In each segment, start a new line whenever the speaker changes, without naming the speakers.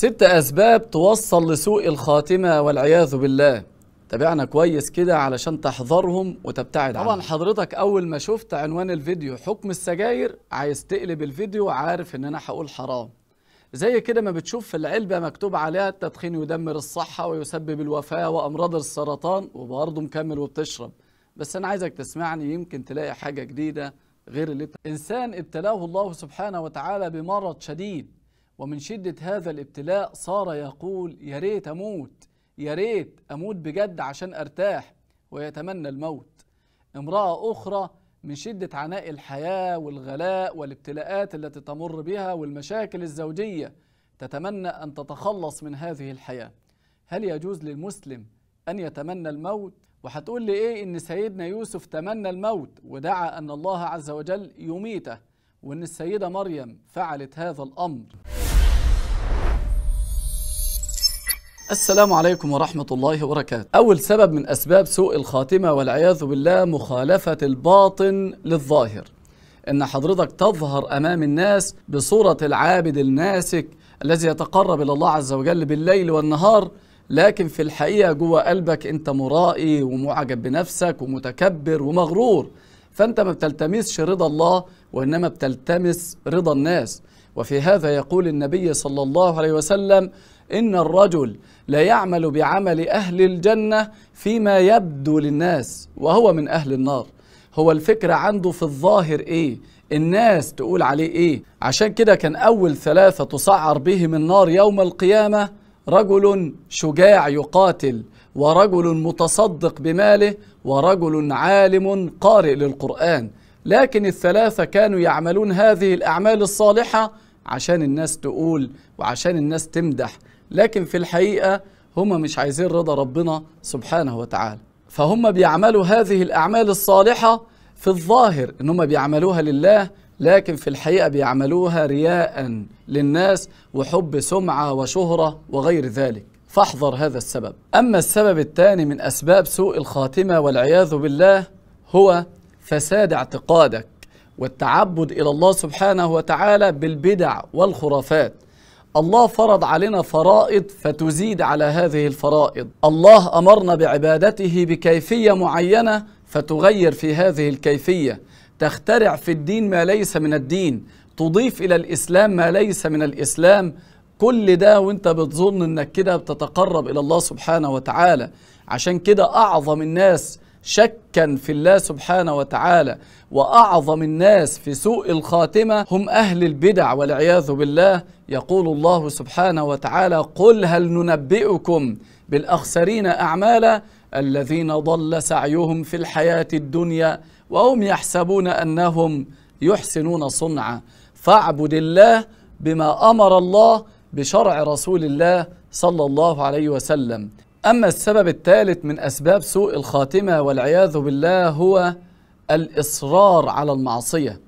ست أسباب توصل لسوء الخاتمة والعياذ بالله تابعنا كويس كده علشان تحذرهم وتبتعد عنهم طبعا حضرتك أول ما شفت عنوان الفيديو حكم السجاير عايز تقلب الفيديو عارف إن أنا هقول حرام زي كده ما بتشوف في العلبة مكتوب عليها التدخين يدمر الصحة ويسبب الوفاة وأمراض السرطان وبرضه مكمل وبتشرب بس أنا عايزك تسمعني يمكن تلاقي حاجة جديدة غير اللي إنسان ابتلاه الله سبحانه وتعالى بمرض شديد ومن شدة هذا الابتلاء صار يقول يا ريت أموت يا ريت أموت بجد عشان أرتاح ويتمنى الموت امرأة أخرى من شدة عناء الحياة والغلاء والابتلاءات التي تمر بها والمشاكل الزوجية تتمنى أن تتخلص من هذه الحياة هل يجوز للمسلم أن يتمنى الموت؟ وهتقول لي إيه إن سيدنا يوسف تمنى الموت ودعا أن الله عز وجل يميته وإن السيدة مريم فعلت هذا الأمر السلام عليكم ورحمة الله وبركاته أول سبب من أسباب سوء الخاتمة والعياذ بالله مخالفة الباطن للظاهر إن حضرتك تظهر أمام الناس بصورة العابد الناسك الذي يتقرب إلى الله عز وجل بالليل والنهار لكن في الحقيقة جوه قلبك أنت مرائي ومعجب بنفسك ومتكبر ومغرور فأنت ما بتلتمسش رضا الله وإنما بتلتمس رضا الناس وفي هذا يقول النبي صلى الله عليه وسلم إن الرجل ليعمل بعمل أهل الجنة فيما يبدو للناس وهو من أهل النار هو الفكرة عنده في الظاهر إيه الناس تقول عليه إيه عشان كده كان أول ثلاثة تسعر بهم النار يوم القيامة رجل شجاع يقاتل ورجل متصدق بماله ورجل عالم قارئ للقرآن لكن الثلاثة كانوا يعملون هذه الأعمال الصالحة عشان الناس تقول وعشان الناس تمدح لكن في الحقيقة هم مش عايزين رضا ربنا سبحانه وتعالى فهم بيعملوا هذه الأعمال الصالحة في الظاهر إن هم بيعملوها لله لكن في الحقيقة بيعملوها رياء للناس وحب سمعة وشهرة وغير ذلك فاحذر هذا السبب أما السبب الثاني من أسباب سوء الخاتمة والعياذ بالله هو فساد اعتقادك والتعبد إلى الله سبحانه وتعالى بالبدع والخرافات الله فرض علينا فرائض فتزيد على هذه الفرائض الله أمرنا بعبادته بكيفية معينة فتغير في هذه الكيفية تخترع في الدين ما ليس من الدين تضيف إلى الإسلام ما ليس من الإسلام كل ده وانت بتظن انك كده بتتقرب الى الله سبحانه وتعالى عشان كده اعظم الناس شكا في الله سبحانه وتعالى واعظم الناس في سوء الخاتمه هم اهل البدع والعياذ بالله يقول الله سبحانه وتعالى قل هل ننبئكم بالاخسرين اعمالا الذين ضل سعيهم في الحياه الدنيا وهم يحسبون انهم يحسنون صنعا فاعبد الله بما امر الله بشرع رسول الله صلى الله عليه وسلم أما السبب الثالث من أسباب سوء الخاتمة والعياذ بالله هو الإصرار على المعصية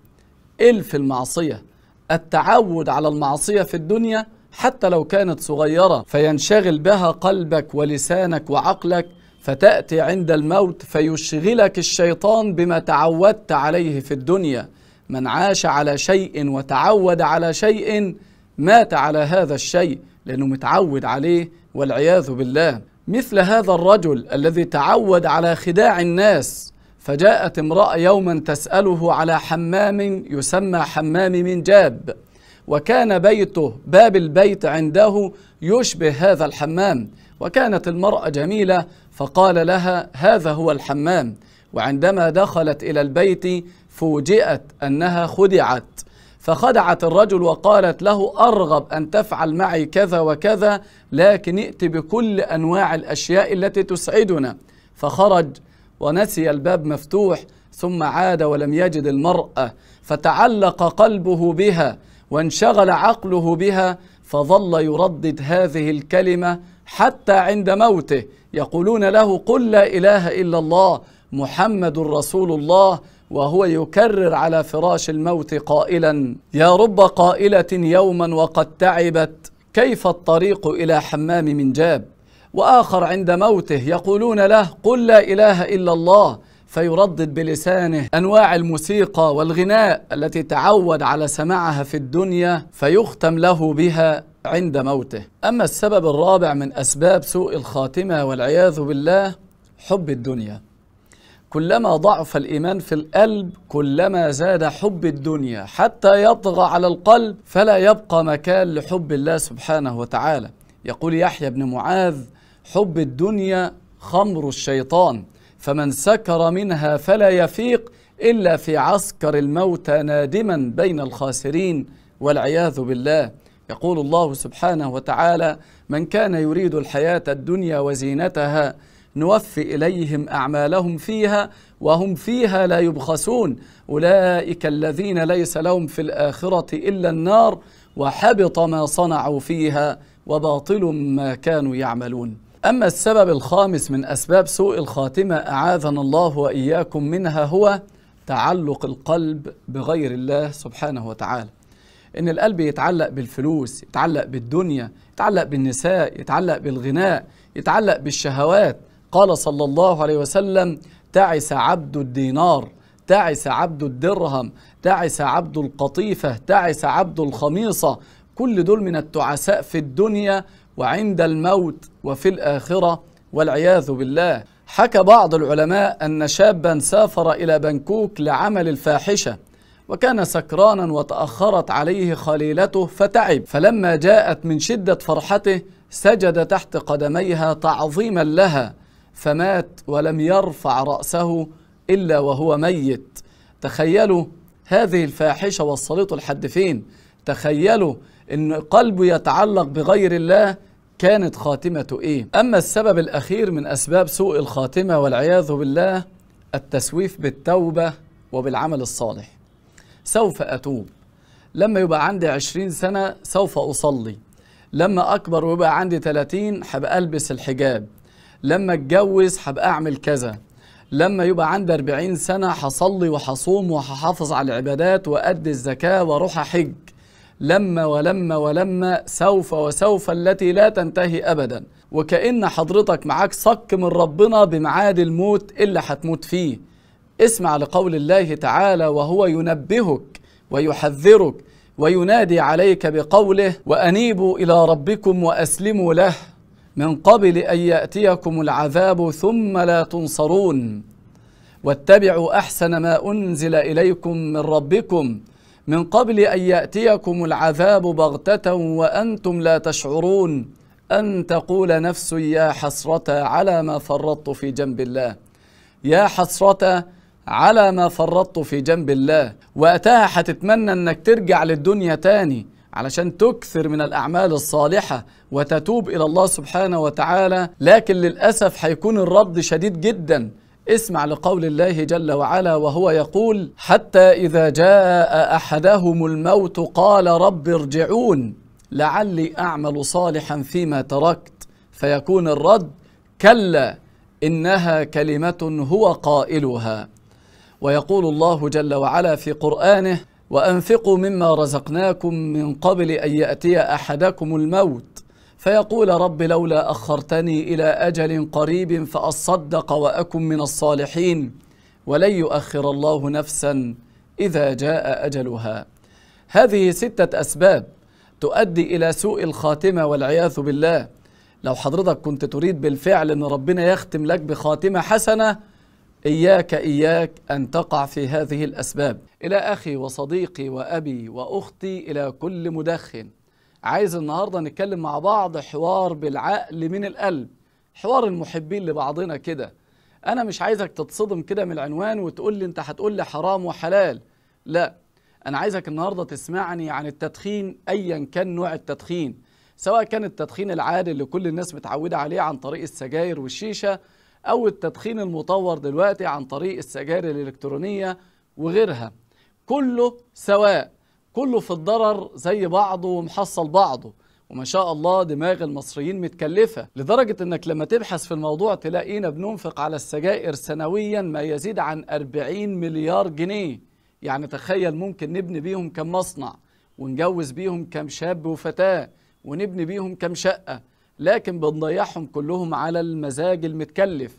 إلف المعصية التعود على المعصية في الدنيا حتى لو كانت صغيرة فينشغل بها قلبك ولسانك وعقلك فتأتي عند الموت فيشغلك الشيطان بما تعودت عليه في الدنيا من عاش على شيء وتعود على شيء مات على هذا الشيء لأنه متعود عليه والعياذ بالله مثل هذا الرجل الذي تعود على خداع الناس فجاءت امرأة يوما تسأله على حمام يسمى حمام من جاب وكان بيته باب البيت عنده يشبه هذا الحمام وكانت المرأة جميلة فقال لها هذا هو الحمام وعندما دخلت إلى البيت فوجئت أنها خدعت فخدعت الرجل وقالت له أرغب أن تفعل معي كذا وكذا لكن ائت بكل أنواع الأشياء التي تسعدنا فخرج ونسي الباب مفتوح ثم عاد ولم يجد المرأة فتعلق قلبه بها وانشغل عقله بها فظل يردد هذه الكلمة حتى عند موته يقولون له قل لا إله إلا الله محمد رسول الله وهو يكرر على فراش الموت قائلا يا رب قائلة يوما وقد تعبت كيف الطريق إلى حمام منجاب وآخر عند موته يقولون له قل لا إله إلا الله فيردد بلسانه أنواع الموسيقى والغناء التي تعود على سماعها في الدنيا فيختم له بها عند موته أما السبب الرابع من أسباب سوء الخاتمة والعياذ بالله حب الدنيا كلما ضعف الإيمان في القلب كلما زاد حب الدنيا حتى يطغى على القلب فلا يبقى مكان لحب الله سبحانه وتعالى يقول يحيى بن معاذ حب الدنيا خمر الشيطان فمن سكر منها فلا يفيق إلا في عسكر الموت نادما بين الخاسرين والعياذ بالله يقول الله سبحانه وتعالى من كان يريد الحياة الدنيا وزينتها نوفي إليهم أعمالهم فيها وهم فيها لا يبخسون أولئك الذين ليس لهم في الآخرة إلا النار وحبط ما صنعوا فيها وباطل ما كانوا يعملون أما السبب الخامس من أسباب سوء الخاتمة أعاذنا الله وإياكم منها هو تعلق القلب بغير الله سبحانه وتعالى ان القلب يتعلق بالفلوس يتعلق بالدنيا يتعلق بالنساء يتعلق بالغناء يتعلق بالشهوات قال صلى الله عليه وسلم تعس عبد الدينار تعس عبد الدرهم تعس عبد القطيفة تعس عبد الخميصة كل دول من التعساء في الدنيا وعند الموت وفي الآخرة والعياذ بالله حكى بعض العلماء أن شابا سافر إلى بنكوك لعمل الفاحشة وكان سكرانا وتأخرت عليه خليلته فتعب فلما جاءت من شدة فرحته سجد تحت قدميها تعظيما لها فمات ولم يرفع رأسه إلا وهو ميت تخيلوا هذه الفاحشة والصليط الحد فين تخيلوا أن قلبه يتعلق بغير الله كانت خاتمته إيه أما السبب الأخير من أسباب سوء الخاتمة والعياذ بالله التسويف بالتوبة وبالعمل الصالح سوف أتوب لما يبقى عندي عشرين سنة سوف أصلي لما أكبر ويبقى عندي 30 هبقى ألبس الحجاب لما اتجوز هبقى اعمل كذا لما يبقى عندي 40 سنة هصلي وهصوم وهحافظ على العبادات وأدي الزكاة وأروح أحج لما ولما ولما سوف وسوف التي لا تنتهي أبدا وكأن حضرتك معاك صك من ربنا بمعاد الموت اللي هتموت فيه اسمع لقول الله تعالى وهو ينبهك ويحذرك وينادي عليك بقوله وأنيبوا إلى ربكم وأسلموا له من قبل أن يأتيكم العذاب ثم لا تنصرون واتبعوا أحسن ما أنزل إليكم من ربكم من قبل أن يأتيكم العذاب بغتة وأنتم لا تشعرون أن تقول نفس يا حسرة على ما فرطت في جنب الله يا حسرة على ما فرطت في جنب الله وقتها هتتمنى انك ترجع للدنيا تاني علشان تكثر من الأعمال الصالحة وتتوب إلى الله سبحانه وتعالى لكن للأسف هيكون الرد شديد جدا اسمع لقول الله جل وعلا وهو يقول حتى إذا جاء أحدهم الموت قال رب ارجعون لعلي أعمل صالحا فيما تركت فيكون الرد كلا إنها كلمة هو قائلها ويقول الله جل وعلا في قرآنه وأنفقوا مما رزقناكم من قبل أن يأتي أحدكم الموت فيقول رب لولا أخرتني إلى أجل قريب فأصدق وأكن من الصالحين ولن يؤخر الله نفسا إذا جاء أجلها هذه ستة أسباب تؤدي إلى سوء الخاتمة والعياذ بالله لو حضرتك كنت تريد بالفعل أن ربنا يختم لك بخاتمة حسنة إياك إياك أن تقع في هذه الأسباب إلى أخي وصديقي وأبي وأختي إلى كل مدخن عايز النهاردة نتكلم مع بعض حوار بالعقل من القلب حوار المحبين لبعضنا كده أنا مش عايزك تتصدم كده من العنوان وتقول لي أنت هتقول لي حرام وحلال لا أنا عايزك النهاردة تسمعني عن التدخين أيا كان نوع التدخين سواء كان التدخين العادي اللي كل الناس متعودة عليه عن طريق السجاير والشيشة أو التدخين المطور دلوقتي عن طريق السجائر الإلكترونية وغيرها كله سواء كله في الضرر زي بعضه ومحصل بعضه وما شاء الله دماغ المصريين متكلفة لدرجة انك لما تبحث في الموضوع تلاقينا بننفق على السجائر سنويا ما يزيد عن 40 مليار جنيه يعني تخيل ممكن نبني بيهم كم مصنع ونجوز بيهم كم شاب وفتاة ونبني بيهم كم شقة لكن بنضيعهم كلهم على المزاج المتكلف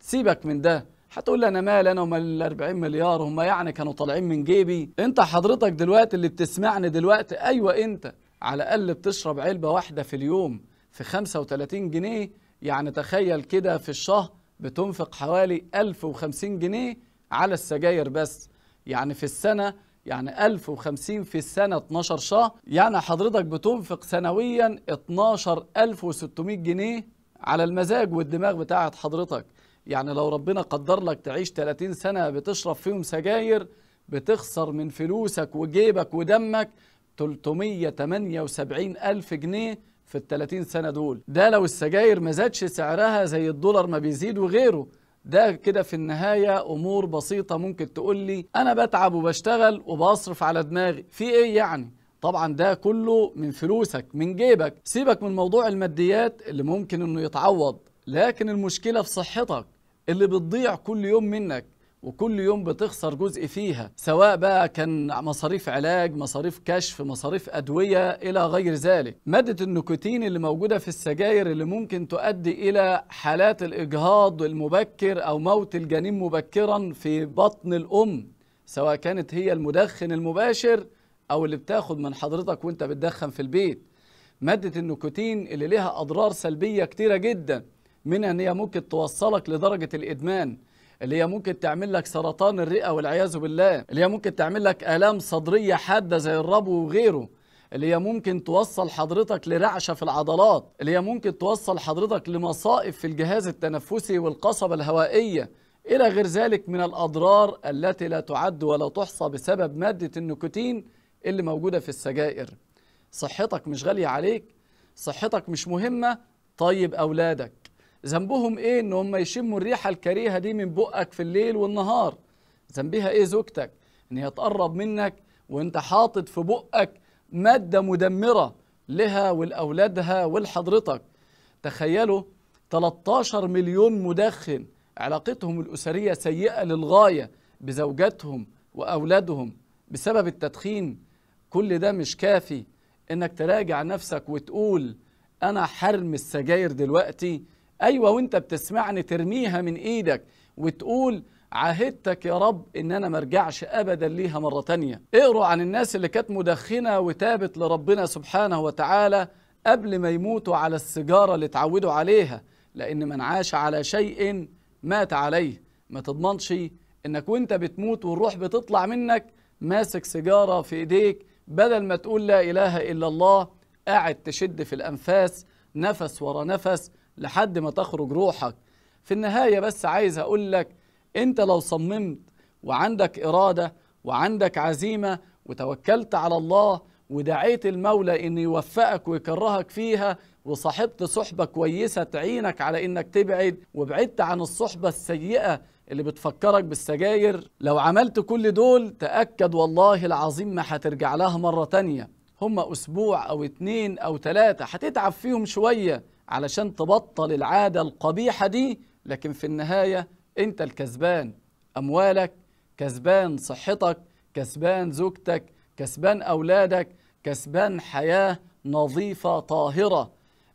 سيبك من ده هتقول لي انا مال انا ومال ال 40 مليار هم يعني كانوا طالعين من جيبي انت حضرتك دلوقتي اللي بتسمعني دلوقتي ايوه انت على الاقل بتشرب علبه واحده في اليوم في 35 جنيه يعني تخيل كده في الشهر بتنفق حوالي 1050 جنيه على السجاير بس يعني في السنه يعني 1050 في السنة 12 شهر يعني حضرتك بتنفق سنويا 12600 جنيه على المزاج والدماغ بتاعة حضرتك يعني لو ربنا قدر لك تعيش 30 سنة بتشرب فيهم سجاير بتخسر من فلوسك وجيبك ودمك 378 ألف جنيه في ال 30 سنة دول ده لو السجاير ما زادش سعرها زي الدولار ما بيزيد وغيره ده كده في النهاية أمور بسيطة ممكن تقول لي أنا بتعب وبشتغل وبصرف على دماغي في إيه يعني؟ طبعا ده كله من فلوسك من جيبك سيبك من موضوع الماديات اللي ممكن انه يتعوض لكن المشكلة في صحتك اللي بتضيع كل يوم منك وكل يوم بتخسر جزء فيها سواء بقى كان مصاريف علاج مصاريف كشف مصاريف أدوية إلى غير ذلك مادة النيكوتين اللي موجودة في السجاير اللي ممكن تؤدي إلى حالات الإجهاض المبكر أو موت الجنين مبكرا في بطن الأم سواء كانت هي المدخن المباشر أو اللي بتاخد من حضرتك وانت بتدخن في البيت مادة النيكوتين اللي لها أضرار سلبية كتيرة جدا منها أن هي ممكن توصلك لدرجة الإدمان اللي هي ممكن تعمل لك سرطان الرئه والعياذ بالله اللي هي ممكن تعمل لك الام صدريه حاده زي الربو وغيره اللي هي ممكن توصل حضرتك لرعشه في العضلات اللي هي ممكن توصل حضرتك لمصائب في الجهاز التنفسي والقصبه الهوائيه الى غير ذلك من الاضرار التي لا تعد ولا تحصى بسبب ماده النيكوتين اللي موجوده في السجائر صحتك مش غاليه عليك صحتك مش مهمه طيب اولادك ذنبهم ايه ان هم يشموا الريحه الكريهه دي من بقك في الليل والنهار ذنبها ايه زوجتك ان هي تقرب منك وانت حاطط في بقك ماده مدمره لها ولاولادها ولحضرتك تخيلوا 13 مليون مدخن علاقتهم الاسريه سيئه للغايه بزوجاتهم واولادهم بسبب التدخين كل ده مش كافي انك تراجع نفسك وتقول انا حرم السجاير دلوقتي ايوه وانت بتسمعني ترميها من ايدك وتقول عهدتك يا رب ان انا ما ارجعش ابدا ليها مره تانية اقروا عن الناس اللي كانت مدخنه وتابت لربنا سبحانه وتعالى قبل ما يموتوا على السيجاره اللي اتعودوا عليها لان من عاش على شيء مات عليه ما تضمنش انك وانت بتموت والروح بتطلع منك ماسك سيجاره في ايديك بدل ما تقول لا اله الا الله قاعد تشد في الانفاس نفس ورا نفس لحد ما تخرج روحك في النهاية بس عايز أقول لك أنت لو صممت وعندك إرادة وعندك عزيمة وتوكلت على الله ودعيت المولى أن يوفقك ويكرهك فيها وصاحبت صحبة كويسة تعينك على أنك تبعد وبعدت عن الصحبة السيئة اللي بتفكرك بالسجاير لو عملت كل دول تأكد والله العظيم ما هترجع لها مرة تانية هما أسبوع أو اتنين أو تلاتة هتتعب فيهم شوية علشان تبطل العادة القبيحة دي لكن في النهاية أنت الكسبان أموالك كسبان صحتك كسبان زوجتك كسبان أولادك كسبان حياة نظيفة طاهرة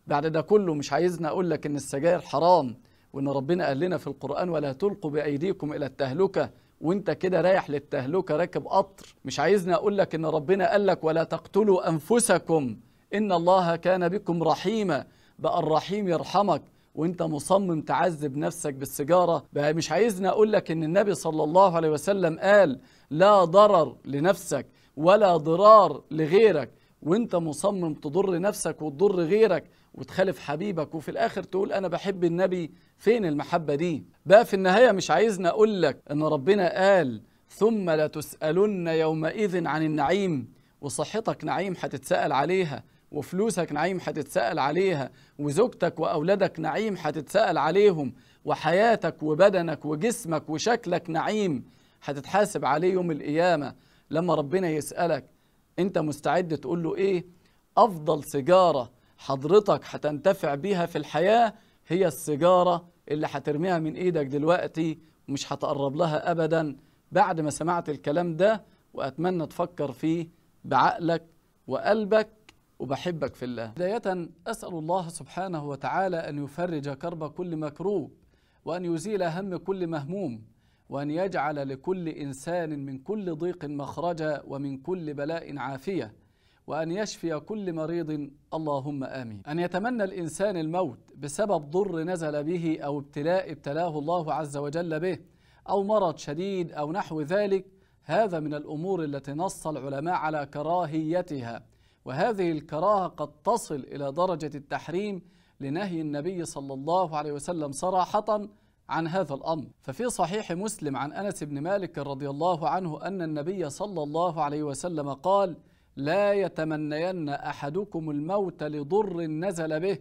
بعد ده كله مش عايزنا أقول لك إن السجاير حرام وإن ربنا قال لنا في القرآن ولا تلقوا بأيديكم إلى التهلكة وانت كده رايح للتهلكة راكب قطر مش عايزني اقول لك ان ربنا قال لك ولا تقتلوا انفسكم ان الله كان بكم رحيما بقى الرحيم يرحمك وانت مصمم تعذب نفسك بالسجارة بقى مش عايزني اقول لك ان النبي صلى الله عليه وسلم قال لا ضرر لنفسك ولا ضرار لغيرك وانت مصمم تضر نفسك وتضر غيرك وتخالف حبيبك وفي الاخر تقول انا بحب النبي فين المحبة دي بقى في النهاية مش عايزني اقول لك ان ربنا قال ثم لتسألن يومئذ عن النعيم وصحتك نعيم هتتسأل عليها وفلوسك نعيم هتتسأل عليها وزوجتك وأولادك نعيم هتتسأل عليهم وحياتك وبدنك وجسمك وشكلك نعيم هتتحاسب عليه يوم القيامة لما ربنا يسألك أنت مستعد تقول له إيه أفضل سيجارة حضرتك هتنتفع بيها في الحياة هي السيجارة اللي هترميها من إيدك دلوقتي ومش هتقرب لها أبدا بعد ما سمعت الكلام ده وأتمنى تفكر فيه بعقلك وقلبك وبحبك في الله بداية أسأل الله سبحانه وتعالى أن يفرج كرب كل مكروب وأن يزيل هم كل مهموم وأن يجعل لكل إنسان من كل ضيق مخرجا ومن كل بلاء عافية وأن يشفي كل مريض اللهم آمين أن يتمنى الإنسان الموت بسبب ضر نزل به أو ابتلاء ابتلاه الله عز وجل به أو مرض شديد أو نحو ذلك هذا من الأمور التي نص العلماء على كراهيتها وهذه الكراهة قد تصل إلى درجة التحريم لنهي النبي صلى الله عليه وسلم صراحة عن هذا الأمر ففي صحيح مسلم عن أنس بن مالك رضي الله عنه أن النبي صلى الله عليه وسلم قال لا يتمنين أحدكم الموت لضر نزل به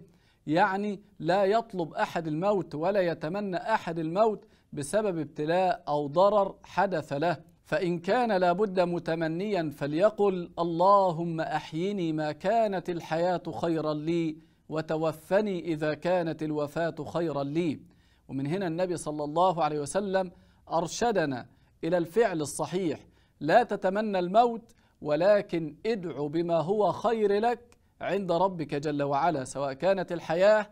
يعني لا يطلب أحد الموت ولا يتمنى أحد الموت بسبب ابتلاء أو ضرر حدث له فإن كان لابد متمنيا فليقل اللهم أحيني ما كانت الحياة خيرا لي وتوفني إذا كانت الوفاة خيرا لي ومن هنا النبي صلى الله عليه وسلم أرشدنا إلى الفعل الصحيح لا تتمنى الموت ولكن ادعو بما هو خير لك عند ربك جل وعلا سواء كانت الحياة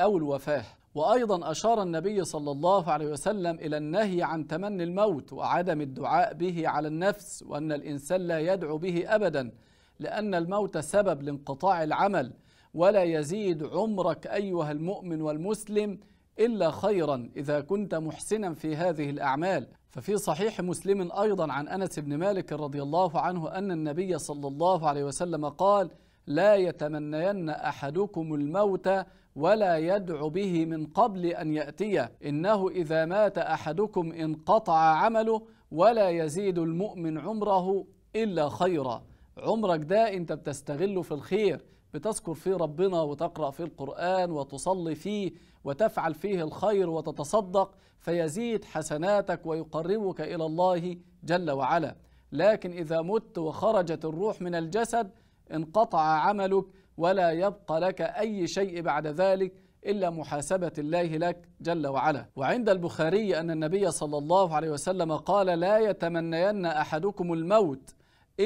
أو الوفاة وأيضا أشار النبي صلى الله عليه وسلم إلى النهي عن تمني الموت وعدم الدعاء به على النفس وأن الإنسان لا يدعو به أبدا لأن الموت سبب لانقطاع العمل ولا يزيد عمرك أيها المؤمن والمسلم إلا خيرا إذا كنت محسنا في هذه الأعمال ففي صحيح مسلم أيضا عن أنس بن مالك رضي الله عنه أن النبي صلى الله عليه وسلم قال لا يتمنين أحدكم الموت ولا يدع به من قبل أن يأتيه إنه إذا مات أحدكم انقطع عمله ولا يزيد المؤمن عمره إلا خيرا عمرك ده أنت بتستغله في الخير بتذكر فيه ربنا وتقرأ فيه القرآن وتصلي فيه وتفعل فيه الخير وتتصدق فيزيد حسناتك ويقربك إلى الله جل وعلا لكن إذا مت وخرجت الروح من الجسد انقطع عملك ولا يبقى لك أي شيء بعد ذلك إلا محاسبة الله لك جل وعلا وعند البخاري أن النبي صلى الله عليه وسلم قال لا يتمنين أحدكم الموت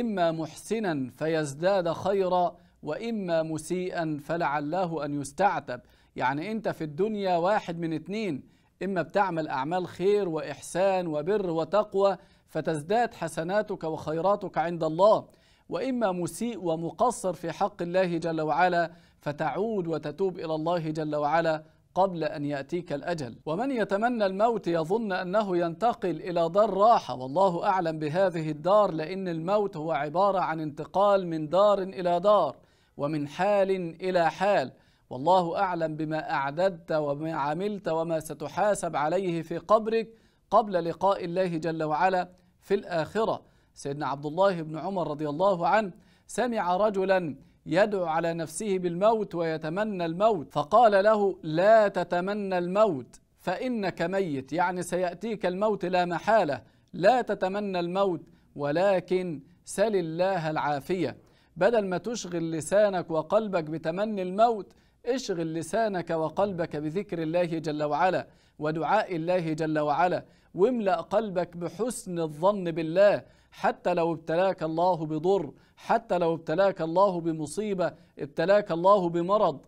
إما محسنا فيزداد خيرا وإما مسيئا فلعله أن يستعتب يعني أنت في الدنيا واحد من اتنين إما بتعمل أعمال خير وإحسان وبر وتقوى فتزداد حسناتك وخيراتك عند الله وإما مسيء ومقصر في حق الله جل وعلا فتعود وتتوب إلى الله جل وعلا قبل أن يأتيك الأجل ومن يتمنى الموت يظن أنه ينتقل إلى دار راحة والله أعلم بهذه الدار لأن الموت هو عبارة عن انتقال من دار إلى دار ومن حال إلى حال والله أعلم بما أعددت وما عملت وما ستحاسب عليه في قبرك قبل لقاء الله جل وعلا في الآخرة سيدنا عبد الله بن عمر رضي الله عنه سمع رجلا يدعو على نفسه بالموت ويتمنى الموت فقال له لا تتمنى الموت فإنك ميت يعني سيأتيك الموت لا محالة لا تتمنى الموت ولكن سل الله العافية بدل ما تشغل لسانك وقلبك بتمني الموت اشغل لسانك وقلبك بذكر الله جل وعلا ودعاء الله جل وعلا واملأ قلبك بحسن الظن بالله حتى لو ابتلاك الله بضر حتى لو ابتلاك الله بمصيبه ابتلاك الله بمرض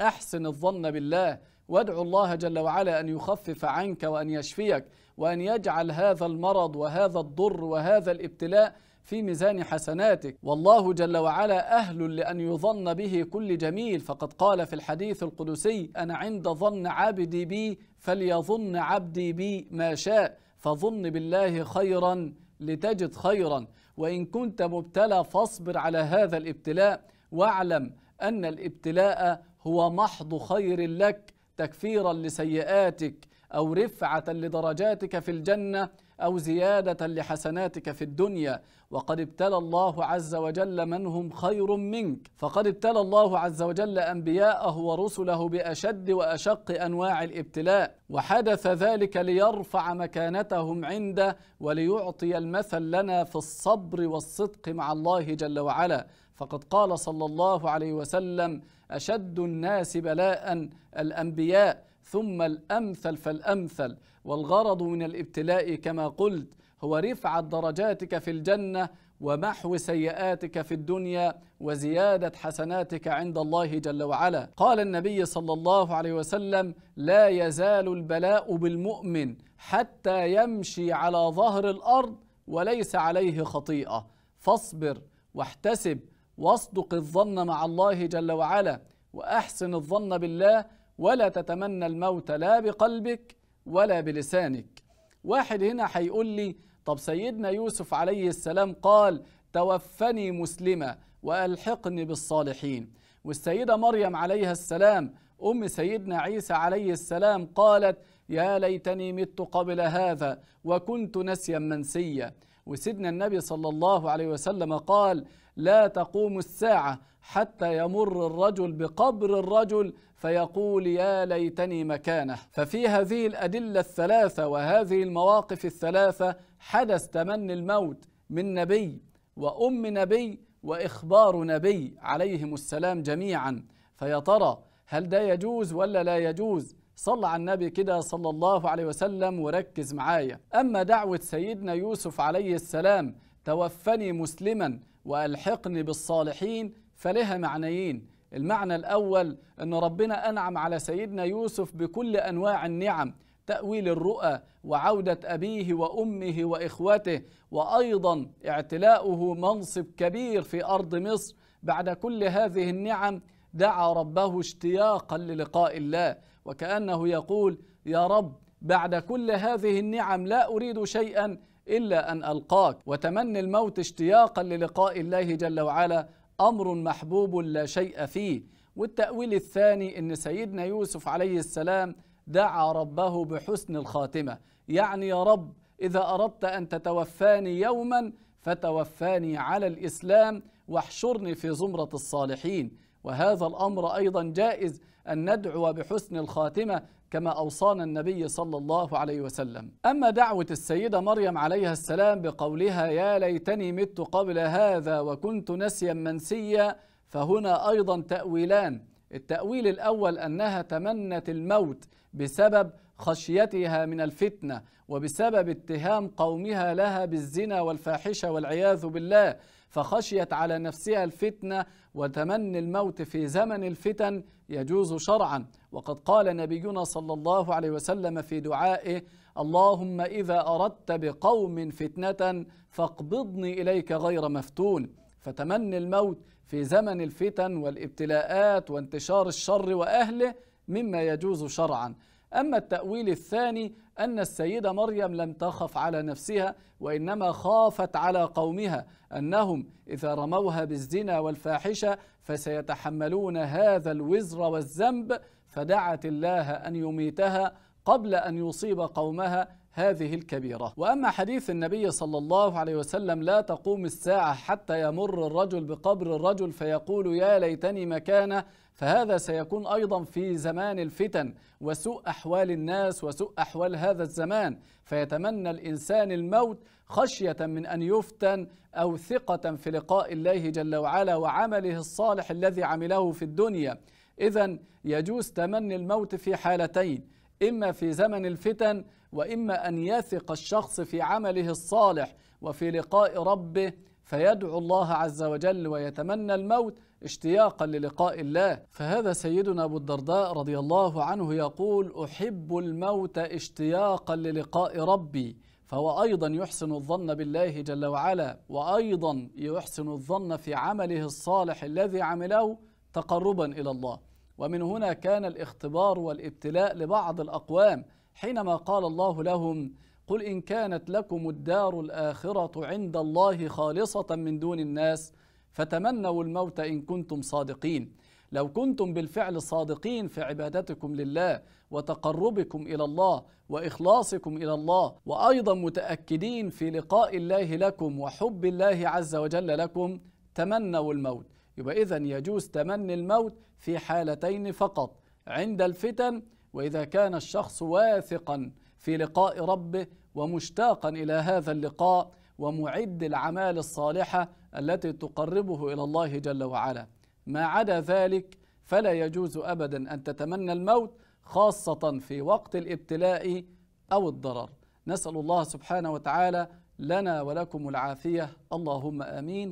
احسن الظن بالله وادعو الله جل وعلا ان يخفف عنك وان يشفيك وان يجعل هذا المرض وهذا الضر وهذا الابتلاء في ميزان حسناتك والله جل وعلا اهل لان يظن به كل جميل فقد قال في الحديث القدسي انا عند ظن عبدي بي فليظن عبدي بي ما شاء فظن بالله خيرا لتجد خيرا وإن كنت مبتلى فاصبر على هذا الابتلاء واعلم أن الابتلاء هو محض خير لك تكفيرا لسيئاتك أو رفعة لدرجاتك في الجنة أو زيادة لحسناتك في الدنيا وقد ابتلى الله عز وجل من هم خير منك فقد ابتلى الله عز وجل أنبياءه ورسله بأشد وأشق أنواع الابتلاء وحدث ذلك ليرفع مكانتهم عنده وليعطي المثل لنا في الصبر والصدق مع الله جل وعلا فقد قال صلى الله عليه وسلم أشد الناس بلاء الأنبياء ثم الامثل فالامثل والغرض من الابتلاء كما قلت هو رفعه درجاتك في الجنه ومحو سيئاتك في الدنيا وزياده حسناتك عند الله جل وعلا قال النبي صلى الله عليه وسلم لا يزال البلاء بالمؤمن حتى يمشي على ظهر الارض وليس عليه خطيئه فاصبر واحتسب واصدق الظن مع الله جل وعلا واحسن الظن بالله ولا تتمنى الموت لا بقلبك ولا بلسانك واحد هنا هيقول لي طب سيدنا يوسف عليه السلام قال توفني مسلما والحقني بالصالحين والسيده مريم عليها السلام ام سيدنا عيسى عليه السلام قالت يا ليتني مت قبل هذا وكنت نسيا منسيا وسيدنا النبي صلى الله عليه وسلم قال لا تقوم الساعه حتى يمر الرجل بقبر الرجل فيقول يا ليتني مكانه ففي هذه الأدلة الثلاثة وهذه المواقف الثلاثة حدث تمني الموت من نبي وأم نبي وإخبار نبي عليهم السلام جميعا فيا ترى هل ده يجوز ولا لا يجوز صل على النبي كده صلى الله عليه وسلم وركز معايا أما دعوة سيدنا يوسف عليه السلام توفني مسلما وألحقني بالصالحين فلها معنيين المعنى الأول أن ربنا أنعم على سيدنا يوسف بكل أنواع النعم تأويل الرؤى وعودة أبيه وأمه وإخوته وأيضا اعتلاؤه منصب كبير في أرض مصر بعد كل هذه النعم دعا ربه اشتياقا للقاء الله وكأنه يقول يا رب بعد كل هذه النعم لا أريد شيئا إلا أن ألقاك وتمني الموت اشتياقا للقاء الله جل وعلا أمر محبوب لا شيء فيه والتأويل الثاني أن سيدنا يوسف عليه السلام دعا ربه بحسن الخاتمة يعني يا رب إذا أردت أن تتوفاني يوما فتوفاني على الإسلام واحشرني في زمرة الصالحين وهذا الأمر أيضا جائز أن ندعو بحسن الخاتمة كما أوصانا النبي صلى الله عليه وسلم أما دعوة السيدة مريم عليها السلام بقولها يا ليتني مت قبل هذا وكنت نسيا منسيا فهنا أيضا تأويلان التأويل الأول أنها تمنت الموت بسبب خشيتها من الفتنة وبسبب اتهام قومها لها بالزنا والفاحشة والعياذ بالله فخشيت على نفسها الفتنة وتمني الموت في زمن الفتن يجوز شرعا وقد قال نبينا صلى الله عليه وسلم في دعائه اللهم إذا أردت بقوم فتنة فاقبضني إليك غير مفتون فتمني الموت في زمن الفتن والابتلاءات وانتشار الشر وأهله مما يجوز شرعا أما التأويل الثاني أن السيدة مريم لم تخف على نفسها وإنما خافت على قومها أنهم إذا رموها بالزنا والفاحشة فسيتحملون هذا الوزر والذنب فدعت الله أن يميتها قبل أن يصيب قومها هذه الكبيرة وأما حديث النبي صلى الله عليه وسلم لا تقوم الساعة حتى يمر الرجل بقبر الرجل فيقول يا ليتني مكانه فهذا سيكون أيضا في زمان الفتن وسوء أحوال الناس وسوء أحوال هذا الزمان فيتمنى الإنسان الموت خشية من أن يفتن أو ثقة في لقاء الله جل وعلا وعمله الصالح الذي عمله في الدنيا إذا يجوز تمني الموت في حالتين إما في زمن الفتن وإما أن يثق الشخص في عمله الصالح وفي لقاء ربه فيدعو الله عز وجل ويتمنى الموت اشتياقا للقاء الله فهذا سيدنا أبو الدرداء رضي الله عنه يقول أحب الموت اشتياقا للقاء ربي فهو أيضا يحسن الظن بالله جل وعلا وأيضا يحسن الظن في عمله الصالح الذي عمله تقربا إلى الله ومن هنا كان الاختبار والابتلاء لبعض الأقوام حينما قال الله لهم قل إن كانت لكم الدار الآخرة عند الله خالصة من دون الناس فتمنوا الموت إن كنتم صادقين لو كنتم بالفعل صادقين في عبادتكم لله وتقربكم الى الله واخلاصكم الى الله وايضا متاكدين في لقاء الله لكم وحب الله عز وجل لكم تمنوا الموت يبقى إذا يجوز تمني الموت في حالتين فقط عند الفتن وإذا كان الشخص واثقا في لقاء ربه ومشتاقا إلى هذا اللقاء ومعد الأعمال الصالحة التي تقربه إلى الله جل وعلا ما عدا ذلك فلا يجوز أبدا أن تتمنى الموت خاصة في وقت الابتلاء أو الضرر نسأل الله سبحانه وتعالى لنا ولكم العافية اللهم آمين